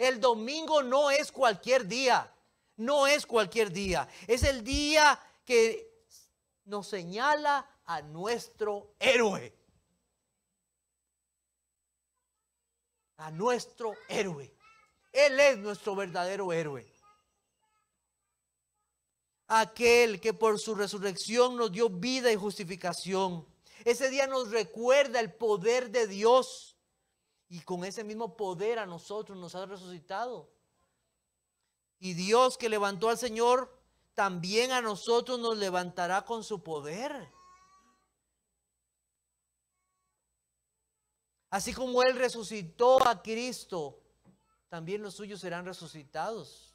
El domingo no es cualquier día, no es cualquier día. Es el día que nos señala a nuestro héroe. A nuestro héroe. Él es nuestro verdadero héroe. Aquel que por su resurrección nos dio vida y justificación. Ese día nos recuerda el poder de Dios y con ese mismo poder a nosotros nos ha resucitado. Y Dios que levantó al Señor, también a nosotros nos levantará con su poder. Así como Él resucitó a Cristo, también los suyos serán resucitados.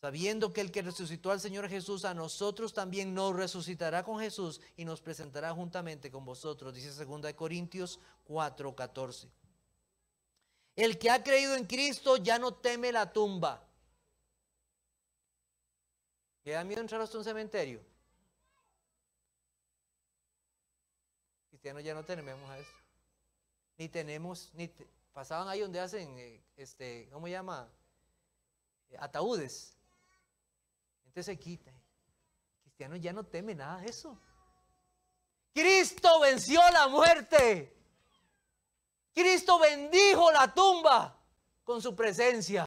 Sabiendo que el que resucitó al Señor Jesús, a nosotros también nos resucitará con Jesús y nos presentará juntamente con vosotros, dice 2 Corintios 4.14. El que ha creído en Cristo ya no teme la tumba. ¿qué da miedo entrar hasta un cementerio? Cristianos ya no tememos a eso. Ni tenemos, ni pasaban ahí donde hacen, eh, este, ¿cómo llama? Ataúdes. Entonces se quita. Cristianos ya no teme nada de eso. Cristo venció la muerte. Cristo bendijo tumba con su presencia.